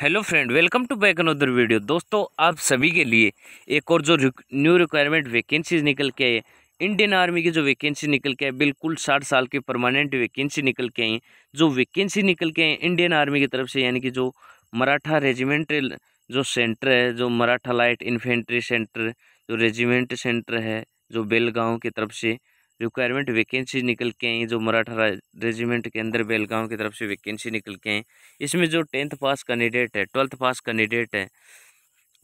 hello friend welcome to back another video दोस्तों आप सभी के लिए एक और जो न्यू रिक्वायरमेंट वैकेंसीज निकल के आई इंडियन आर्मी की जो वैकेंसी निकल के आई बिल्कुल साठ साल की परमानेंट वैकेंसी निकल के आई जो वैकेंसी निकल के आई इंडियन आर्मी की तरफ से यानी कि जो मराठा रेजिमेंटल जो सेंटर है जो मराठा लाइट इन्फेंट्री सेंटर जो रेजिमेंट सेंटर है जो बेलगाँव की तरफ से रिक्वायरमेंट वैकेंसी निकल के आई जो मराठा रेजिमेंट के अंदर बेलगांव की तरफ से वैकेंसी निकल के आई इसमें जो टेंथ पास कैंडिडेट है ट्वेल्थ पास कैंडिडेट है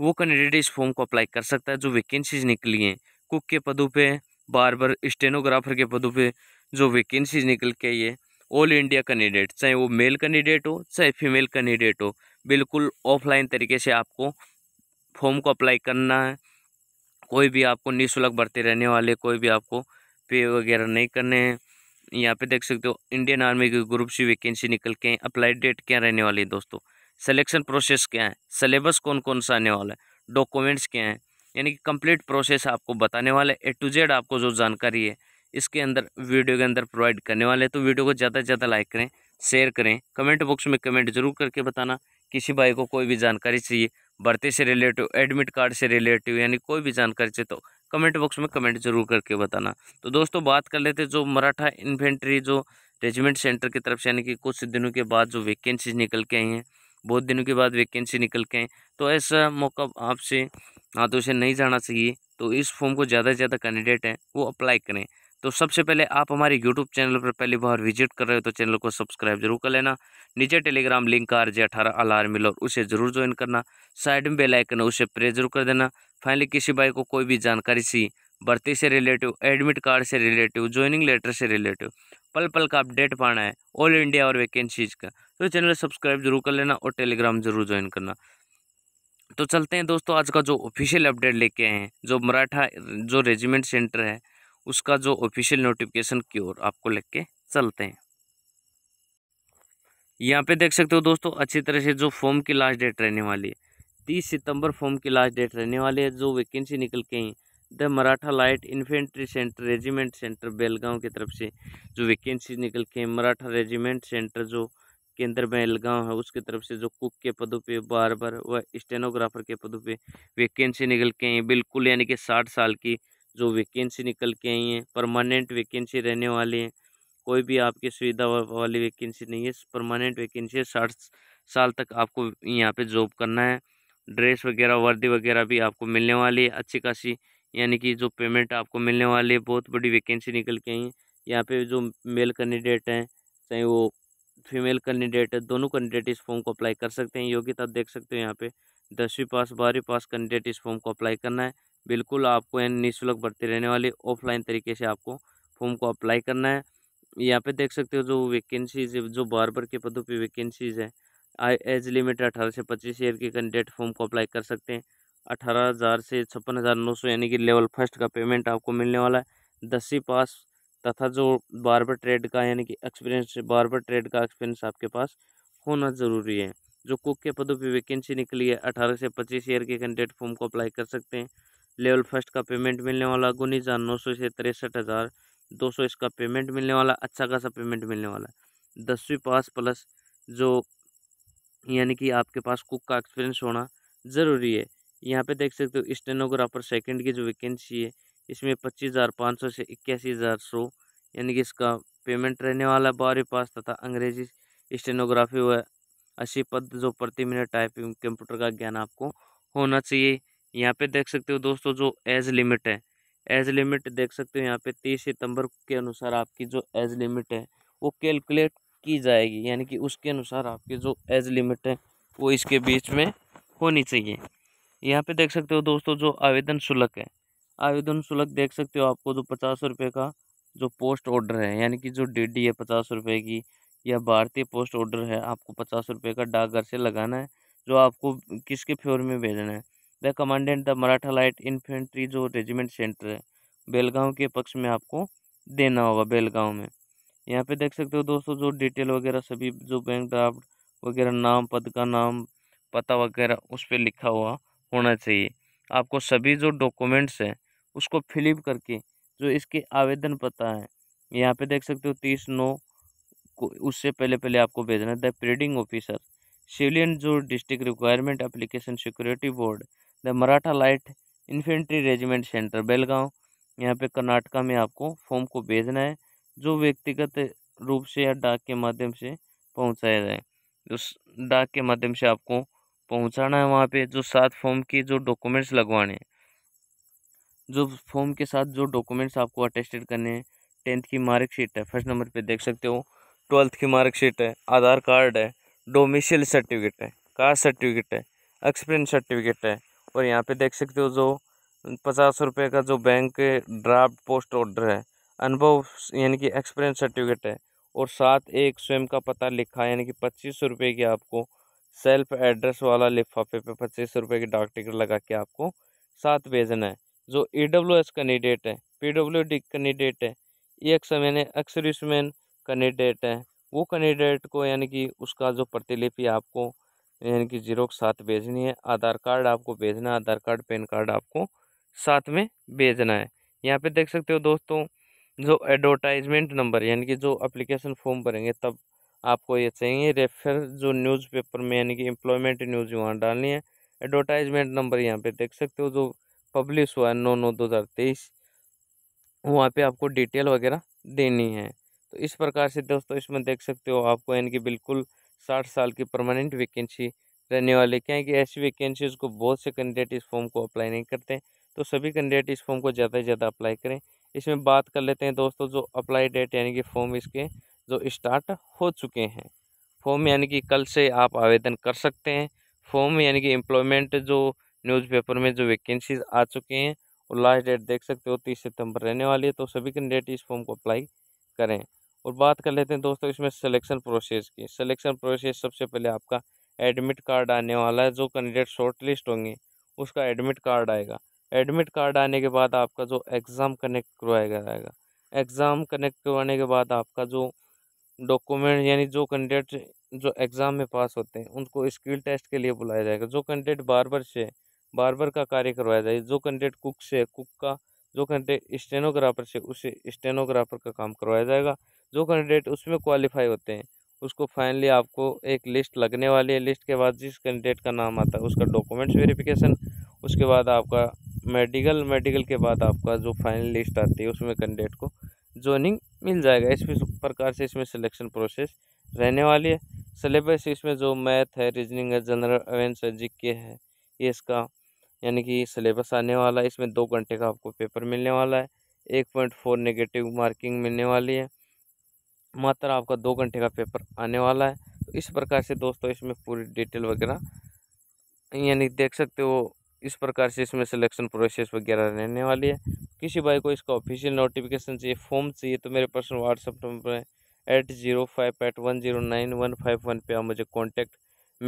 वो कैंडिडेट इस फॉर्म को अप्लाई कर सकता है जो वैकेंसीज निकली हैं कुक के पदों पे बार बार स्टेनोग्राफर के पदों पे जो वैकेंसीज निकल के आई है ऑल इंडिया कैंडिडेट चाहे वो मेल कैंडिडेट हो चाहे फीमेल कैंडिडेट हो बिल्कुल ऑफलाइन तरीके से आपको फॉर्म को अप्लाई करना है कोई भी आपको निःशुल्क बढ़ते रहने वाले कोई भी आपको पे वगैरह नहीं करने हैं यहाँ पे देख सकते हो इंडियन आर्मी की ग्रुप सी वैकेंसी निकल के अप्लाई डेट क्या रहने वाली है दोस्तों सिलेक्शन प्रोसेस क्या है सिलेबस कौन कौन सा आने वाला है डॉक्यूमेंट्स क्या हैं यानी कि कंप्लीट प्रोसेस आपको बताने वाला है ए टू जेड आपको जो जानकारी है इसके अंदर वीडियो के अंदर प्रोवाइड करने वाले हैं तो वीडियो को ज़्यादा से ज़्यादा लाइक करें शेयर करें कमेंट बॉक्स में कमेंट जरूर करके बताना किसी भाई को कोई भी जानकारी चाहिए भर्ती से रिलेटिव एडमिट कार्ड से रिलेटिव यानी कोई भी जानकारी चाहिए तो कमेंट बॉक्स में कमेंट जरूर करके बताना तो दोस्तों बात कर लेते जो मराठा इन्फेंट्री जो रेजिमेंट सेंटर की तरफ से यानी कि कुछ दिनों के बाद जो वैकेंसीज निकल के आई हैं बहुत दिनों के बाद वैकेंसी निकल के आई तो ऐसा मौका आपसे हाथों से नहीं जाना चाहिए तो इस फॉर्म को ज़्यादा से ज़्यादा कैंडिडेट हैं वो अप्लाई करें तो सबसे पहले आप हमारे यूट्यूब चैनल पर पहली बार विजिट कर रहे हो तो चैनल को सब्सक्राइब जरूर कर लेना नीचे टेलीग्राम लिंक आर जे अठारह अलार्म मिलो उसे जरूर ज्वाइन करना साइड में बेल आइकन उसे प्रेस जरूर कर देना फाइनली किसी भाई को कोई भी जानकारी सी भर्ती से रिलेटिव एडमिट कार्ड से रिलेटिव ज्वाइनिंग लेटर से रिलेटिव पल पल का अपडेट पाना है ऑल इंडिया और वैकेंसीज का तो चैनल सब्सक्राइब जरूर कर लेना और टेलीग्राम जरूर ज्वाइन करना तो चलते हैं दोस्तों आज का जो ऑफिशियल अपडेट लेके आए हैं जो मराठा जो रेजिमेंट सेंटर है उसका जो ऑफिशियल नोटिफिकेशन की ओर आपको लेके चलते हैं यहाँ पे देख सकते हो दोस्तों अच्छी तरह से जो फॉर्म की लास्ट डेट रहने वाली है तीस सितंबर फॉर्म की लास्ट डेट रहने वाली है जो वैकेंसी निकल के हैं the Maratha light infantry centre regiment centre Belgaum की तरफ से जो वैकेंसी निकल के मराठा रेजिमेंट सेंटर जो केंद्र बेलगांव है उसकी तरफ से जो कुक के पदों पे बार व स्टेनोग्राफर के पदों पे वैकेंसी निकल के हैं बिल्कुल यानी कि साठ साल की जो वैकेंसी निकल के आई हैं परमानेंट वैकेंसी रहने वाली हैं कोई भी आपकी सुविधा वाली वैकेंसी नहीं है परमानेंट वैकेंसी है साठ साल तक आपको यहाँ पे जॉब करना है ड्रेस वगैरह वर्दी वगैरह भी आपको मिलने वाली है अच्छी खासी यानी कि जो पेमेंट आपको मिलने वाली है बहुत बड़ी वैकेंसी निकल के आई है यहाँ पे जो मेल कैंडिडेट हैं चाहे वो फीमेल कैंडिडेट है दोनों कैंडिडेट इस फॉर्म को अप्लाई कर सकते हैं योग्यता देख सकते हो यहाँ पे दसवीं पास बारहवीं पास कैंडिडेट इस फॉर्म को अप्लाई करना है बिल्कुल आपको निःशुल्क भर्ती रहने वाली ऑफलाइन तरीके से आपको फॉर्म को अप्लाई करना है यहाँ पे देख सकते हो जो वैकेंसीज जो बार बार के पदों पर वैकेंसीज हैं आई एज लिमिट अठारह से पच्चीस ईयर के कैंडिडेट फॉर्म को अप्लाई कर सकते हैं अठारह हज़ार से छप्पन हज़ार नौ सौ यानी कि लेवल फर्स्ट का पेमेंट आपको मिलने वाला है दसवीं पास तथा जो बार बार ट्रेड का यानी कि एक्सपीरियंस बार बार ट्रेड का एक्सपीरियंस आपके पास होना ज़रूरी है जो कुक के पदों पर वैकेंसी निकली है अठारह से पच्चीस ईयर के कैंडिडेट फॉर्म को अप्लाई कर सकते हैं लेवल फर्स्ट का पेमेंट मिलने वाला उन्नीस हज़ार नौ सौ से तिरसठ हज़ार दो सौ इसका पेमेंट मिलने वाला अच्छा खासा पेमेंट मिलने वाला है दसवीं पास प्लस जो यानी कि आपके पास कुक का एक्सपीरियंस होना ज़रूरी है यहाँ पे देख सकते हो स्टेनोग्राफर सेकंड की जो वैकेंसी है इसमें पच्चीस हज़ार पाँच सौ से इक्यासी हज़ार सौ यानी कि इसका पेमेंट रहने वाला बारहवीं पास तथा अंग्रेजी स्टेनोग्राफी हुआ अस्सी पद जो प्रति मिनट टाइपिंग कंप्यूटर का ज्ञान आपको होना चाहिए यहाँ पे देख सकते हो दोस्तों जो एज लिमिट है एज लिमिट देख सकते हो यहाँ पे तीस सितंबर के अनुसार आपकी जो एज लिमिट है वो कैलकुलेट की जाएगी यानी कि उसके अनुसार आपके जो एज लिमिट है वो इसके बीच में होनी चाहिए यहाँ पे देख सकते हो दोस्तों जो आवेदन शुल्क है आवेदन शुल्क देख सकते हो आपको जो पचास रुपये का जो पोस्ट ऑर्डर है यानी कि जो डी डी है पचास रुपये की या भारतीय पोस्ट ऑर्डर है आपको पचास रुपये का डाकघर से लगाना है जो आपको किसके फेवर में भेजना है the commandant the Maratha light infantry जो रेजिमेंट सेंटर है बेलगांव के पक्ष में आपको देना होगा बेलगांव में यहाँ पे देख सकते हो दोस्तों जो डिटेल वगैरह सभी जो बैंक ड्राफ्ट वगैरह नाम पद का नाम पता वगैरह उस पर लिखा हुआ होना चाहिए आपको सभी जो डॉक्यूमेंट्स हैं उसको फिलिप करके जो इसके आवेदन पता है यहाँ पे देख सकते हो तीस नौ को उससे पहले पहले आपको भेजना है द प्रीडिंग ऑफिसर सिविलियन जो district requirement application security board the Maratha light infantry regiment centre Belgaum यहाँ पे कर्नाटका में आपको फॉर्म को भेजना है जो व्यक्तिगत रूप से या डाक के माध्यम से पहुँचाया जाए उस डाक के माध्यम से आपको पहुँचाना है वहाँ पे जो सात फॉर्म के जो डॉक्यूमेंट्स लगवाने हैं जो फॉर्म के साथ जो डॉक्यूमेंट्स आपको अटेस्टेड करने हैं टेंथ की मार्कशीट है फर्स्ट नंबर पे देख सकते हो ट्वेल्थ की मार्कशीट है आधार कार्ड है डोमिशियल सर्टिफिकेट है कास्ट सर्टिफिकेट है एक्सपीरियंस सर्टिफिकेट है और यहाँ पे देख सकते हो जो पचास रुपये का जो बैंक ड्राफ्ट पोस्ट ऑर्डर है अनुभव यानी कि एक्सपीरियंस सर्टिफिकेट है और साथ एक स्वयं का पता लिखा यानी कि पच्चीस सौ रुपये की आपको सेल्फ एड्रेस वाला लिफाफे पे पच्चीस रुपये की डाक टिकट लगा के आपको साथ भेजना है जो ई डब्ल्यू एस कैंडिडेट है पी डब्ल्यू डी कैंडिडेट है E X M N exserviceman candidate है वो कैंडिडेट को यानी कि उसका जो प्रतिलिपि आपको यानी कि जीरो के साथ भेजनी है आधार कार्ड आपको भेजना है आधार कार्ड पैन कार्ड आपको साथ में भेजना है यहाँ पे देख सकते हो दोस्तों जो एडवर्टाइजमेंट नंबर यानी कि जो अप्लीकेशन फॉर्म भरेंगे तब आपको ये चाहिए रेफर जो न्यूज़पेपर में यानी कि एम्प्लॉयमेंट न्यूज़ वहाँ डालनी है एडवर्टाइजमेंट नंबर यहाँ पे देख सकते हो जो पब्लिश हुआ है नौ नौ दो हज़ार तेईस वहाँ पर आपको डिटेल वगैरह देनी है तो इस प्रकार से दोस्तों इसमें देख सकते हो आपको यानी कि बिल्कुल साठ साल की परमानेंट वैकेंसी रहने वाली क्या है कि ऐसी वैकेंसीज़ को बहुत से कैंडिडेट इस फॉर्म को अप्लाई नहीं करते तो सभी कैंडिडेट इस फॉर्म को ज़्यादा से ज़्यादा अप्लाई करें इसमें बात कर लेते हैं दोस्तों जो अप्लाई डेट यानी कि फॉर्म इसके जो स्टार्ट हो चुके हैं फॉर्म यानी कि कल से आप आवेदन कर सकते हैं फॉर्म यानी कि एम्प्लॉयमेंट जो न्यूज़पेपर में जो वैकेंसीज आ चुके हैं और लास्ट डेट देख सकते हो तीस सितंबर रहने वाली है तो सभी कैंडिडेट इस फॉर्म को अप्लाई करें और बात कर लेते हैं दोस्तों इसमें सिलेक्शन प्रोसेस की सिलेक्शन प्रोसेस सबसे पहले आपका एडमिट कार्ड आने वाला है जो कैंडिडेट शॉर्ट लिस्ट होंगे उसका एडमिट कार्ड आएगा एडमिट कार्ड आने के बाद आपका जो एग्ज़ाम कनेक्ट करवाया जाएगा एग्ज़ाम कनेक्ट करवाने के बाद आपका जो डॉक्यूमेंट यानी जो कैंडिडेट जो एग्ज़ाम में पास होते हैं उनको स्किल टेस्ट के लिए बुलाया जाएगा जो कैंडिडेट बारबर से बारबर का कार्य करवाया जाएगा जो कैंडिडेट कुक से कुक का जो कैंडिडेट स्टेनोग्राफर से उसे स्टेनोग्राफर का काम करवाया जाएगा जो कैंडिडेट उसमें क्वालिफाई होते हैं उसको फाइनली आपको एक लिस्ट लगने वाली है लिस्ट के बाद जिस कैंडिडेट का नाम आता है उसका डॉक्यूमेंट्स वेरिफिकेशन उसके बाद आपका मेडिकल मेडिकल के बाद आपका जो फाइनल लिस्ट आती है उसमें कैंडिडेट को ज्वाइनिंग मिल जाएगा इस प्रकार से इसमें सिलेक्शन प्रोसेस रहने वाली है सिलेबस इसमें जो मैथ है रीजनिंग है जनरल अवेंस है जी के है ये इसका यानी कि सिलेबस आने वाला है इसमें दो घंटे का आपको पेपर मिलने वाला है एक पॉइंट फोर नेगेटिव मार्किंग मिलने वाली है मात्र आपका दो घंटे का पेपर आने वाला है तो इस प्रकार से दोस्तों इसमें पूरी डिटेल वगैरह यानी देख सकते हो इस प्रकार से इसमें सिलेक्शन प्रोसेस वगैरह रहने वाली है किसी भाई को इसका ऑफिशियल नोटिफिकेशन चाहिए फॉर्म चाहिए तो मेरे पर्सनल व्हाट्सअप नंबर है eight zero five eight one zero nine one five one पर आप मुझे कॉन्टैक्ट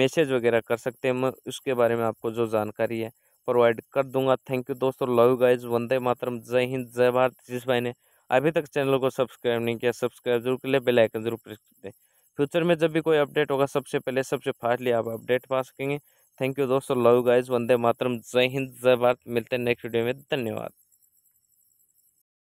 मैसेज वगैरह कर सकते हैं मैं उसके बारे में आपको जो जानकारी है प्रोवाइड कर दूंगा थैंक यू दोस्तों लव गाइज वंदे मातरम जय हिंद जय भारत जिस भाई ने अभी तक चैनल को सब्सक्राइब नहीं किया सब्सक्राइब जरूर कर लिया बेलाइकन जरूर प्रेस कर दें फ्यूचर में जब भी कोई अपडेट होगा सबसे पहले सबसे फास्टली आप अपडेट पा सकेंगे थैंक यू दोस्तों लव गाइज वंदे मातरम जय हिंद जय भारत मिलते हैं नेक्स्ट वीडियो में धन्यवाद